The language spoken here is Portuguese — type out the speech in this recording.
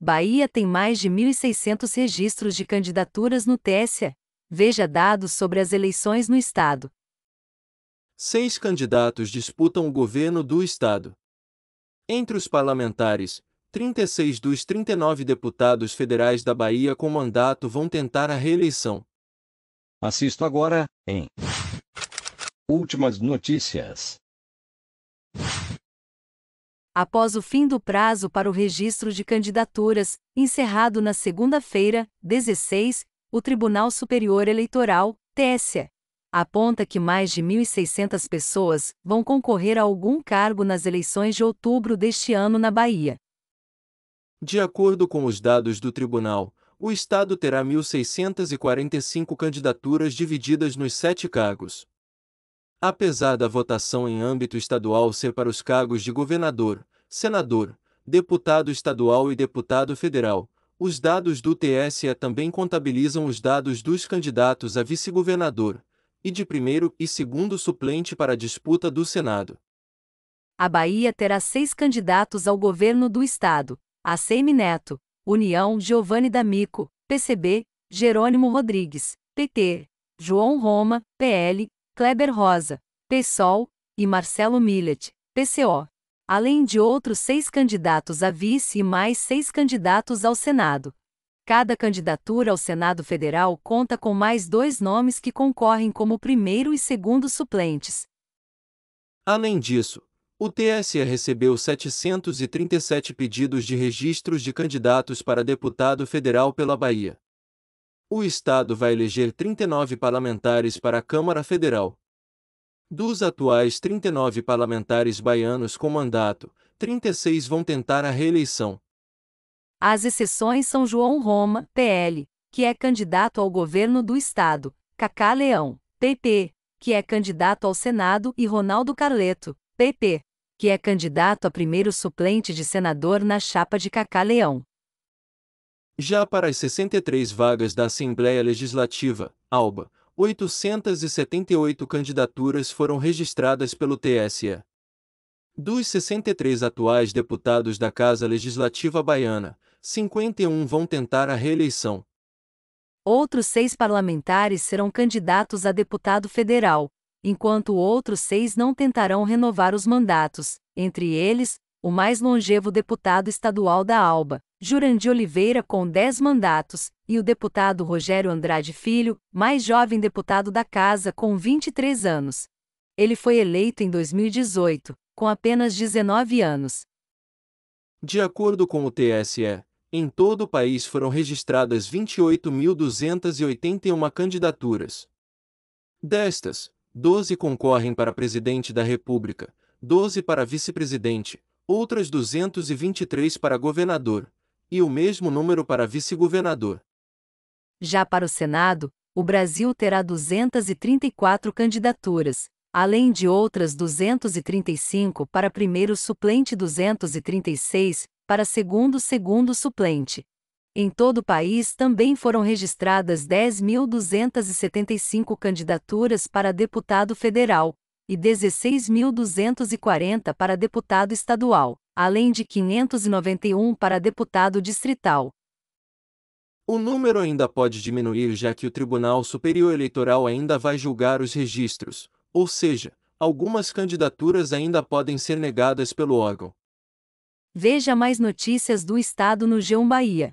Bahia tem mais de 1.600 registros de candidaturas no TSE. Veja dados sobre as eleições no Estado. Seis candidatos disputam o governo do Estado. Entre os parlamentares, 36 dos 39 deputados federais da Bahia com mandato vão tentar a reeleição. Assisto agora, em Últimas notícias após o fim do prazo para o registro de candidaturas, encerrado na segunda-feira, 16, o Tribunal Superior Eleitoral, TSE, aponta que mais de 1.600 pessoas vão concorrer a algum cargo nas eleições de outubro deste ano na Bahia. De acordo com os dados do tribunal, o Estado terá 1.645 candidaturas divididas nos sete cargos, Apesar da votação em âmbito estadual ser para os cargos de governador, senador, deputado estadual e deputado federal, os dados do TSE também contabilizam os dados dos candidatos a vice-governador e de primeiro e segundo suplente para a disputa do Senado. A Bahia terá seis candidatos ao governo do Estado: ACM Neto, União Giovanni D'Amico, PCB, Jerônimo Rodrigues, PT, João Roma, PL, Kleber Rosa, PSOL, e Marcelo Millet, PCO. Além de outros seis candidatos a vice e mais seis candidatos ao Senado. Cada candidatura ao Senado Federal conta com mais dois nomes que concorrem como primeiro e segundo suplentes. Além disso, o TSE recebeu 737 pedidos de registros de candidatos para deputado federal pela Bahia o Estado vai eleger 39 parlamentares para a Câmara Federal. Dos atuais 39 parlamentares baianos com mandato, 36 vão tentar a reeleição. As exceções são João Roma, PL, que é candidato ao governo do Estado, Cacá Leão, PP, que é candidato ao Senado, e Ronaldo Carleto, PP, que é candidato a primeiro suplente de senador na chapa de Cacá Leão. Já para as 63 vagas da Assembleia Legislativa, ALBA, 878 candidaturas foram registradas pelo TSE. Dos 63 atuais deputados da Casa Legislativa Baiana, 51 vão tentar a reeleição. Outros seis parlamentares serão candidatos a deputado federal, enquanto outros seis não tentarão renovar os mandatos, entre eles, o mais longevo deputado estadual da Alba, Jurandir Oliveira, com 10 mandatos, e o deputado Rogério Andrade Filho, mais jovem deputado da Casa, com 23 anos. Ele foi eleito em 2018, com apenas 19 anos. De acordo com o TSE, em todo o país foram registradas 28.281 candidaturas. Destas, 12 concorrem para presidente da República, 12 para vice-presidente, outras 223 para governador, e o mesmo número para vice-governador. Já para o Senado, o Brasil terá 234 candidaturas, além de outras 235 para primeiro suplente e 236 para segundo segundo suplente. Em todo o país também foram registradas 10.275 candidaturas para deputado federal, e 16.240 para deputado estadual, além de 591 para deputado distrital. O número ainda pode diminuir já que o Tribunal Superior Eleitoral ainda vai julgar os registros, ou seja, algumas candidaturas ainda podem ser negadas pelo órgão. Veja mais notícias do Estado no Geão Bahia.